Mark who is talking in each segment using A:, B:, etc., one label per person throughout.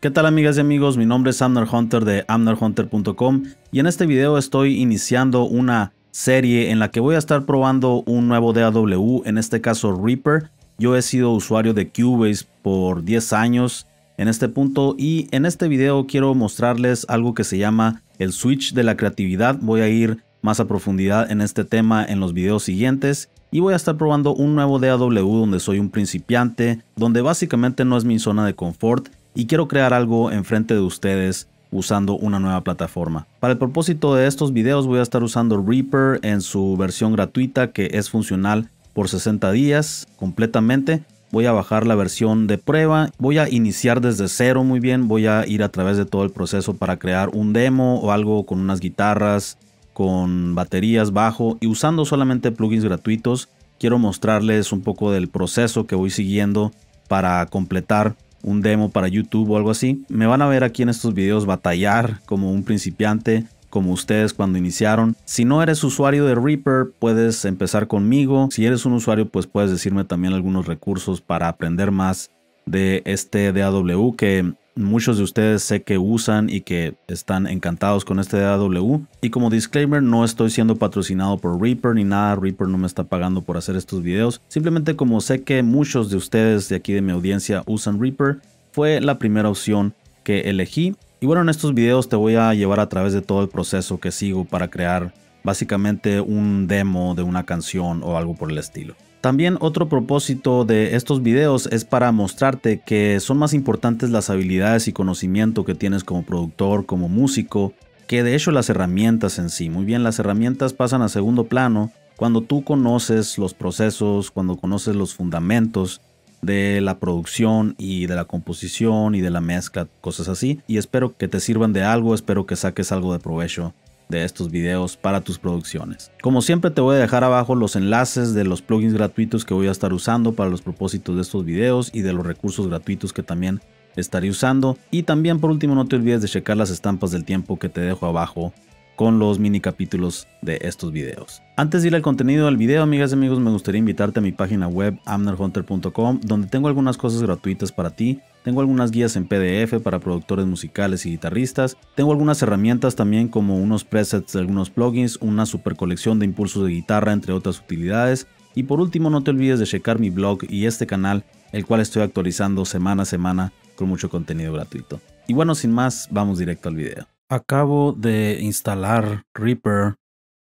A: ¿Qué tal amigas y amigos? Mi nombre es Amnerhunter Hunter de amnerhunter.com y en este video estoy iniciando una serie en la que voy a estar probando un nuevo DAW, en este caso Reaper. Yo he sido usuario de Cubase por 10 años en este punto y en este video quiero mostrarles algo que se llama el switch de la creatividad. Voy a ir más a profundidad en este tema en los videos siguientes y voy a estar probando un nuevo DAW donde soy un principiante, donde básicamente no es mi zona de confort y quiero crear algo enfrente de ustedes usando una nueva plataforma. Para el propósito de estos videos voy a estar usando Reaper en su versión gratuita que es funcional por 60 días completamente. Voy a bajar la versión de prueba, voy a iniciar desde cero muy bien, voy a ir a través de todo el proceso para crear un demo o algo con unas guitarras, con baterías, bajo y usando solamente plugins gratuitos. Quiero mostrarles un poco del proceso que voy siguiendo para completar un demo para YouTube o algo así, me van a ver aquí en estos videos batallar como un principiante, como ustedes cuando iniciaron. Si no eres usuario de Reaper, puedes empezar conmigo. Si eres un usuario, pues puedes decirme también algunos recursos para aprender más de este DAW que muchos de ustedes sé que usan y que están encantados con este DAW. Y como disclaimer, no estoy siendo patrocinado por Reaper ni nada, Reaper no me está pagando por hacer estos videos. Simplemente como sé que muchos de ustedes de aquí de mi audiencia usan Reaper, fue la primera opción que elegí. Y bueno, en estos videos te voy a llevar a través de todo el proceso que sigo para crear básicamente un demo de una canción o algo por el estilo. También otro propósito de estos videos es para mostrarte que son más importantes las habilidades y conocimiento que tienes como productor, como músico, que de hecho las herramientas en sí. Muy bien, las herramientas pasan a segundo plano cuando tú conoces los procesos, cuando conoces los fundamentos de la producción y de la composición y de la mezcla, cosas así. Y espero que te sirvan de algo, espero que saques algo de provecho de estos videos para tus producciones. Como siempre te voy a dejar abajo los enlaces de los plugins gratuitos que voy a estar usando para los propósitos de estos videos y de los recursos gratuitos que también estaré usando. Y también por último no te olvides de checar las estampas del tiempo que te dejo abajo con los mini capítulos de estos videos. Antes de ir al contenido del video, amigas y amigos, me gustaría invitarte a mi página web amnerhunter.com donde tengo algunas cosas gratuitas para ti tengo algunas guías en PDF para productores musicales y guitarristas. Tengo algunas herramientas también como unos presets de algunos plugins, una super colección de impulsos de guitarra, entre otras utilidades. Y por último, no te olvides de checar mi blog y este canal, el cual estoy actualizando semana a semana con mucho contenido gratuito. Y bueno, sin más, vamos directo al video. Acabo de instalar Reaper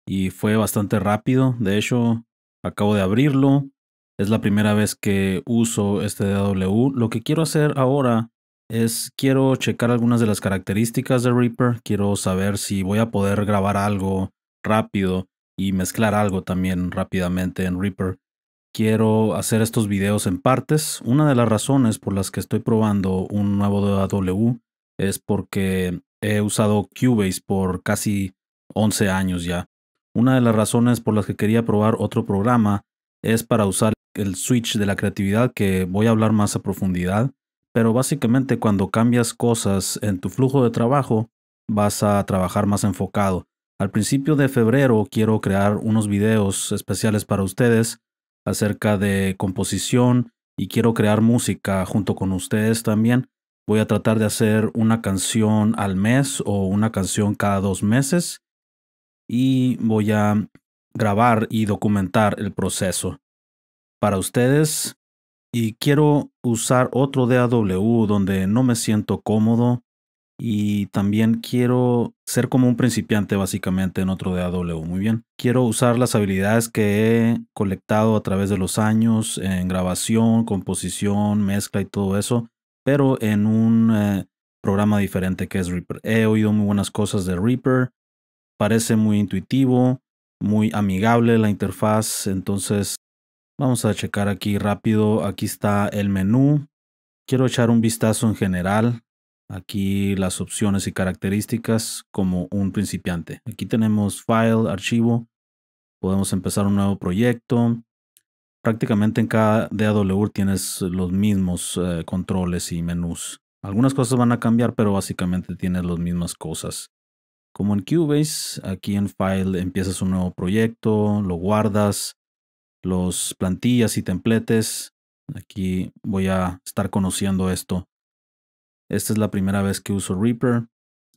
A: y fue bastante rápido. De hecho, acabo de abrirlo, es la primera vez que uso este DAW. Lo que quiero hacer ahora es quiero checar algunas de las características de Reaper. Quiero saber si voy a poder grabar algo rápido y mezclar algo también rápidamente en Reaper. Quiero hacer estos videos en partes. Una de las razones por las que estoy probando un nuevo DAW es porque he usado Cubase por casi 11 años ya. Una de las razones por las que quería probar otro programa es para usar el switch de la creatividad que voy a hablar más a profundidad. Pero básicamente cuando cambias cosas en tu flujo de trabajo, vas a trabajar más enfocado. Al principio de febrero quiero crear unos videos especiales para ustedes acerca de composición y quiero crear música junto con ustedes también. Voy a tratar de hacer una canción al mes o una canción cada dos meses y voy a grabar y documentar el proceso para ustedes y quiero usar otro DAW donde no me siento cómodo y también quiero ser como un principiante básicamente en otro DAW. Muy bien. Quiero usar las habilidades que he colectado a través de los años en grabación, composición, mezcla y todo eso, pero en un eh, programa diferente que es Reaper. He oído muy buenas cosas de Reaper. Parece muy intuitivo muy amigable la interfaz. Entonces vamos a checar aquí rápido. Aquí está el menú. Quiero echar un vistazo en general. Aquí las opciones y características como un principiante. Aquí tenemos file, archivo. Podemos empezar un nuevo proyecto. Prácticamente en cada DAW tienes los mismos eh, controles y menús. Algunas cosas van a cambiar, pero básicamente tienes las mismas cosas como en Cubase, aquí en File empiezas un nuevo proyecto, lo guardas, los plantillas y templetes, Aquí voy a estar conociendo esto. Esta es la primera vez que uso Reaper.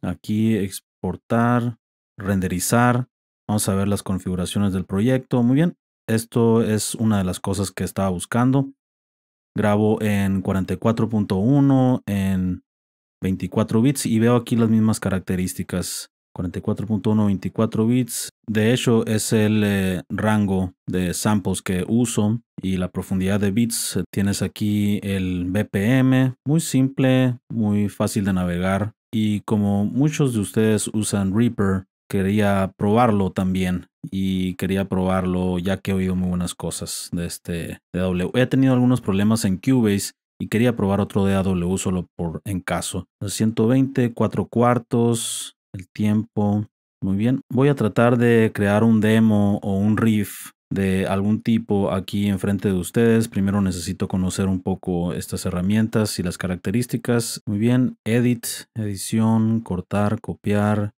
A: Aquí exportar, renderizar. Vamos a ver las configuraciones del proyecto. Muy bien, esto es una de las cosas que estaba buscando. Grabo en 44.1, en 24 bits y veo aquí las mismas características 44.124 bits. De hecho, es el eh, rango de samples que uso y la profundidad de bits. Tienes aquí el BPM, muy simple, muy fácil de navegar. Y como muchos de ustedes usan Reaper, quería probarlo también y quería probarlo ya que he oído muy buenas cosas de este DAW. He tenido algunos problemas en Cubase y quería probar otro DAW solo por en caso. 120, 4 cuartos, el tiempo. Muy bien. Voy a tratar de crear un demo o un riff de algún tipo aquí enfrente de ustedes. Primero necesito conocer un poco estas herramientas y las características. Muy bien, edit, edición, cortar, copiar,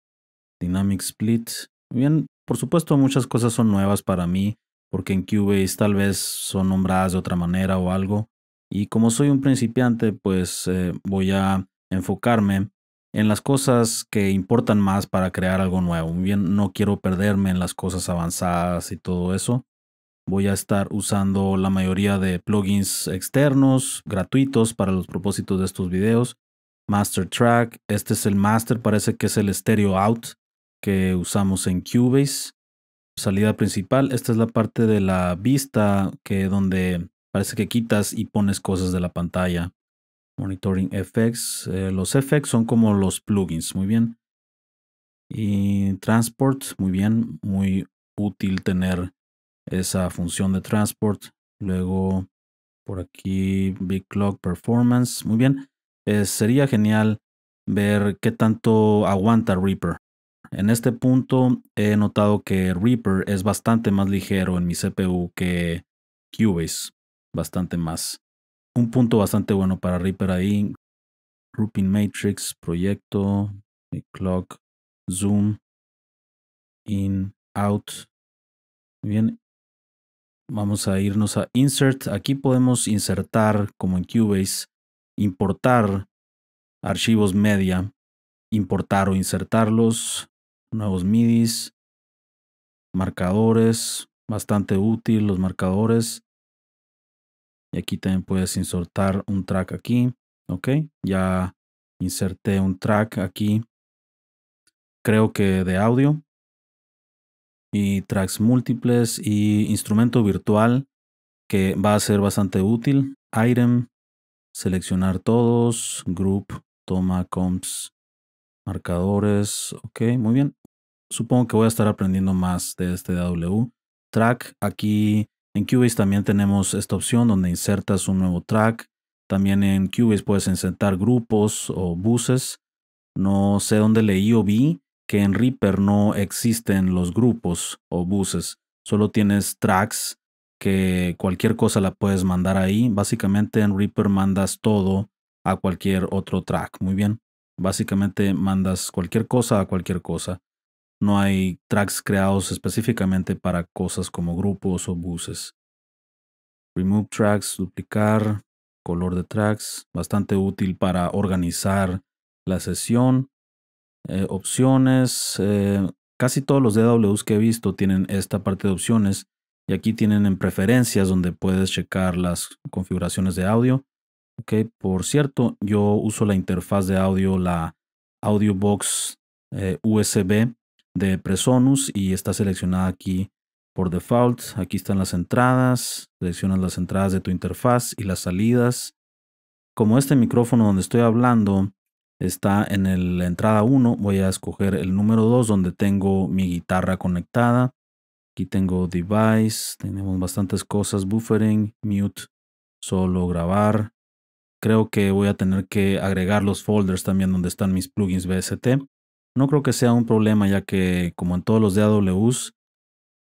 A: dynamic split. Muy bien, por supuesto muchas cosas son nuevas para mí porque en Cubase tal vez son nombradas de otra manera o algo. Y como soy un principiante, pues eh, voy a enfocarme en las cosas que importan más para crear algo nuevo. Bien, no quiero perderme en las cosas avanzadas y todo eso. Voy a estar usando la mayoría de plugins externos, gratuitos para los propósitos de estos videos. Master Track, este es el master, parece que es el Stereo Out que usamos en Cubase. Salida principal, esta es la parte de la vista que donde parece que quitas y pones cosas de la pantalla. Monitoring FX. Eh, los FX son como los plugins, muy bien. Y Transport, muy bien, muy útil tener esa función de Transport. Luego por aquí Big Clock Performance, muy bien. Eh, sería genial ver qué tanto aguanta Reaper. En este punto he notado que Reaper es bastante más ligero en mi CPU que Cubase, bastante más un punto bastante bueno para Reaper ahí. Grouping Matrix, proyecto, clock, zoom, in, out. bien. Vamos a irnos a insert. Aquí podemos insertar, como en Cubase, importar archivos media, importar o insertarlos, nuevos MIDIs, marcadores, bastante útil los marcadores. Y aquí también puedes insertar un track aquí. Ok, ya inserté un track aquí. Creo que de audio. Y tracks múltiples y instrumento virtual que va a ser bastante útil. Item, seleccionar todos, group, toma, comps, marcadores. Ok, muy bien. Supongo que voy a estar aprendiendo más de este W, Track, aquí en Cubase también tenemos esta opción donde insertas un nuevo track. También en Cubase puedes insertar grupos o buses. No sé dónde leí o vi que en Reaper no existen los grupos o buses. Solo tienes tracks que cualquier cosa la puedes mandar ahí. Básicamente en Reaper mandas todo a cualquier otro track. Muy bien. Básicamente mandas cualquier cosa a cualquier cosa. No hay tracks creados específicamente para cosas como grupos o buses. Remove tracks, duplicar, color de tracks, bastante útil para organizar la sesión. Eh, opciones, eh, casi todos los DWs que he visto tienen esta parte de opciones y aquí tienen en preferencias donde puedes checar las configuraciones de audio. okay por cierto, yo uso la interfaz de audio, la AudioBox box eh, USB de Presonus y está seleccionada aquí por default. Aquí están las entradas, seleccionas las entradas de tu interfaz y las salidas. Como este micrófono donde estoy hablando está en la entrada 1, voy a escoger el número 2 donde tengo mi guitarra conectada. Aquí tengo device, tenemos bastantes cosas, buffering, mute, solo grabar. Creo que voy a tener que agregar los folders también donde están mis plugins BST. No creo que sea un problema ya que, como en todos los DAWs,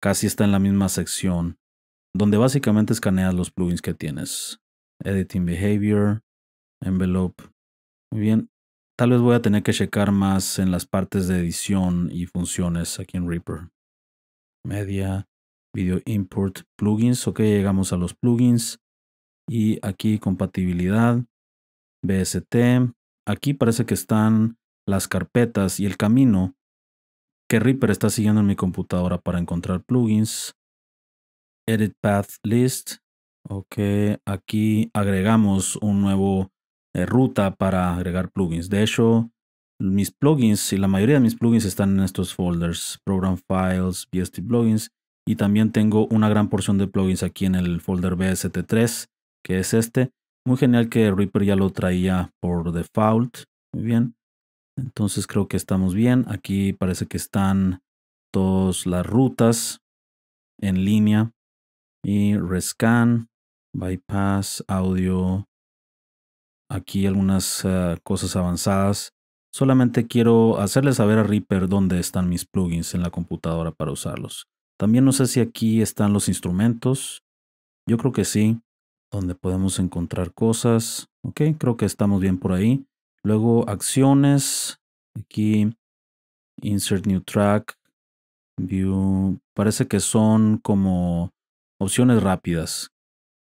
A: casi está en la misma sección, donde básicamente escaneas los plugins que tienes. Editing Behavior, Envelope. Muy bien. Tal vez voy a tener que checar más en las partes de edición y funciones aquí en Reaper. Media, Video Import, Plugins. Ok, llegamos a los plugins. Y aquí compatibilidad, BST. Aquí parece que están las carpetas y el camino que Reaper está siguiendo en mi computadora para encontrar plugins. Edit Path List. Ok, aquí agregamos un nuevo eh, ruta para agregar plugins. De hecho, mis plugins y la mayoría de mis plugins están en estos folders. Program Files, BST Plugins. Y también tengo una gran porción de plugins aquí en el folder BST3, que es este. Muy genial que Reaper ya lo traía por default. Muy bien. Entonces creo que estamos bien. Aquí parece que están todas las rutas en línea. Y rescan, bypass, audio. Aquí algunas ah, cosas avanzadas. Solamente quiero hacerles saber a Reaper dónde están mis plugins en la computadora para usarlos. También no sé si aquí están los instrumentos. Yo creo que sí. Donde podemos encontrar cosas. Ok, creo que estamos bien por ahí. Luego acciones, aquí insert new track, view, parece que son como opciones rápidas.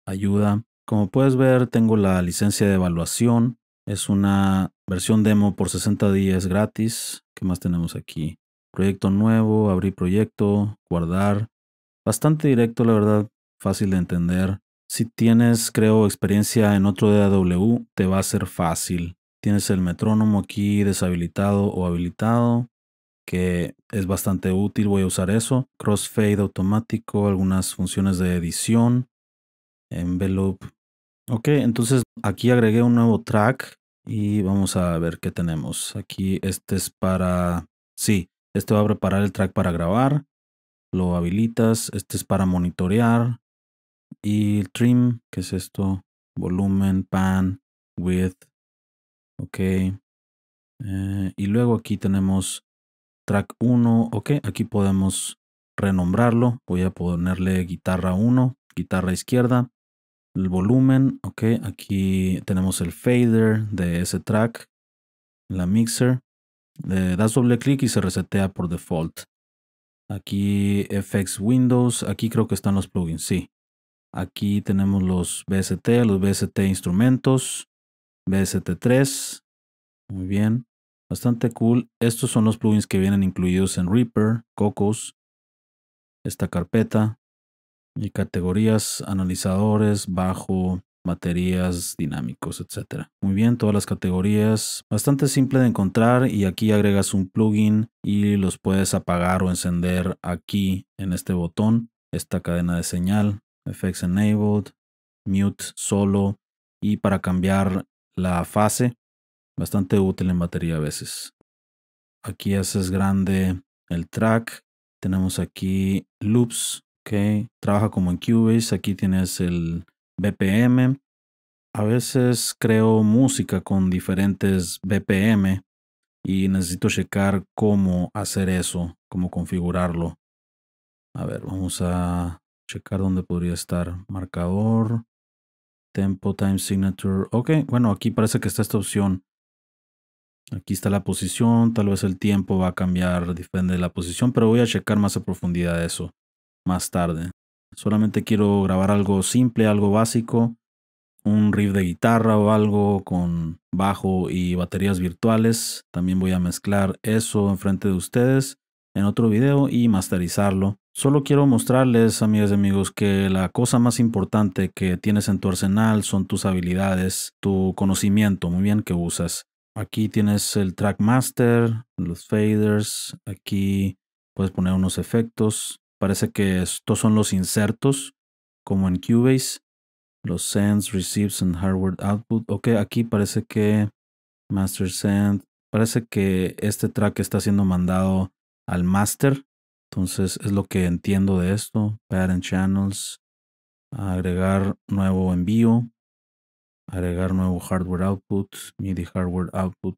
A: Ayuda. Como puedes ver, tengo la licencia de evaluación. Es una versión demo por 60 días gratis. ¿Qué más tenemos aquí? Proyecto nuevo, abrir proyecto, guardar. Bastante directo, la verdad, fácil de entender. Si tienes, creo, experiencia en otro DAW, te va a ser fácil. Tienes el metrónomo aquí deshabilitado o habilitado, que es bastante útil, voy a usar eso. Crossfade automático, algunas funciones de edición, envelope. Ok, entonces aquí agregué un nuevo track y vamos a ver qué tenemos. Aquí este es para... Sí, este va a preparar el track para grabar. Lo habilitas. Este es para monitorear. Y el trim, que es esto? Volumen, pan, width, Ok. Eh, y luego aquí tenemos track 1. Ok, aquí podemos renombrarlo. Voy a ponerle guitarra 1, guitarra izquierda. El volumen. Ok, aquí tenemos el fader de ese track. La mixer. Eh, das doble clic y se resetea por default. Aquí FX Windows. Aquí creo que están los plugins. Sí. Aquí tenemos los BST, los BST instrumentos. BST3. Muy bien. Bastante cool. Estos son los plugins que vienen incluidos en Reaper, Cocos, esta carpeta y categorías, analizadores, bajo, baterías, dinámicos, etc. Muy bien, todas las categorías. Bastante simple de encontrar y aquí agregas un plugin y los puedes apagar o encender aquí en este botón. Esta cadena de señal, Effects Enabled, Mute Solo, y para cambiar la fase, bastante útil en batería a veces. Aquí haces grande el track. Tenemos aquí loops, que trabaja como en Cubase. Aquí tienes el BPM. A veces creo música con diferentes BPM y necesito checar cómo hacer eso, cómo configurarlo. A ver, vamos a checar dónde podría estar marcador. Tempo, time signature. Ok, bueno, aquí parece que está esta opción. Aquí está la posición, tal vez el tiempo va a cambiar, depende de la posición, pero voy a checar más a profundidad eso más tarde. Solamente quiero grabar algo simple, algo básico, un riff de guitarra o algo con bajo y baterías virtuales. También voy a mezclar eso enfrente de ustedes en otro video y masterizarlo Solo quiero mostrarles, amigas y amigos, que la cosa más importante que tienes en tu arsenal son tus habilidades, tu conocimiento, muy bien, que usas. Aquí tienes el track master, los faders, aquí puedes poner unos efectos. Parece que estos son los insertos, como en Cubase. Los sends, receives and hardware output. Ok, aquí parece que master send. Parece que este track está siendo mandado al master entonces es lo que entiendo de esto. pattern channels, agregar nuevo envío, agregar nuevo hardware output, MIDI hardware output.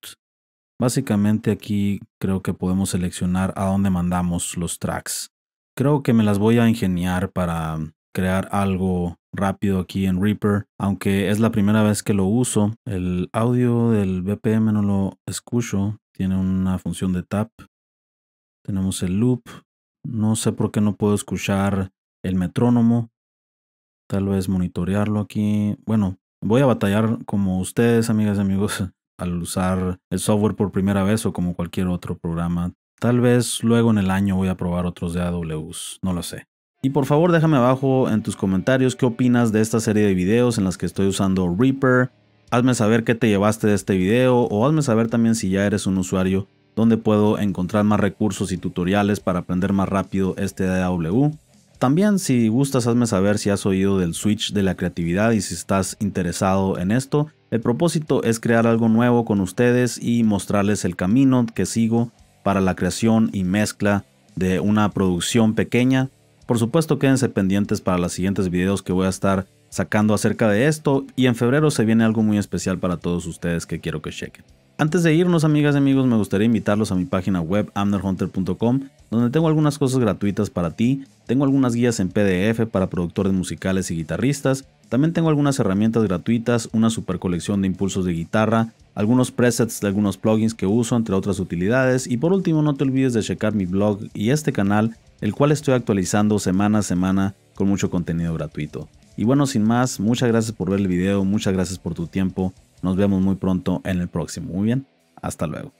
A: Básicamente aquí creo que podemos seleccionar a dónde mandamos los tracks. Creo que me las voy a ingeniar para crear algo rápido aquí en Reaper, aunque es la primera vez que lo uso. El audio del BPM no lo escucho, tiene una función de tap. Tenemos el loop, no sé por qué no puedo escuchar el metrónomo. Tal vez monitorearlo aquí. Bueno, voy a batallar como ustedes, amigas y amigos, al usar el software por primera vez o como cualquier otro programa. Tal vez luego en el año voy a probar otros de AWS, no lo sé. Y por favor déjame abajo en tus comentarios qué opinas de esta serie de videos en las que estoy usando Reaper. Hazme saber qué te llevaste de este video o hazme saber también si ya eres un usuario donde puedo encontrar más recursos y tutoriales para aprender más rápido este DAW. También si gustas hazme saber si has oído del switch de la creatividad y si estás interesado en esto. El propósito es crear algo nuevo con ustedes y mostrarles el camino que sigo para la creación y mezcla de una producción pequeña. Por supuesto quédense pendientes para los siguientes videos que voy a estar sacando acerca de esto y en febrero se viene algo muy especial para todos ustedes que quiero que chequen. Antes de irnos, amigas y amigos, me gustaría invitarlos a mi página web amnerhunter.com, donde tengo algunas cosas gratuitas para ti, tengo algunas guías en PDF para productores musicales y guitarristas, también tengo algunas herramientas gratuitas, una super colección de impulsos de guitarra, algunos presets de algunos plugins que uso, entre otras utilidades, y por último no te olvides de checar mi blog y este canal, el cual estoy actualizando semana a semana con mucho contenido gratuito. Y bueno, sin más, muchas gracias por ver el video, muchas gracias por tu tiempo. Nos vemos muy pronto en el próximo. Muy bien, hasta luego.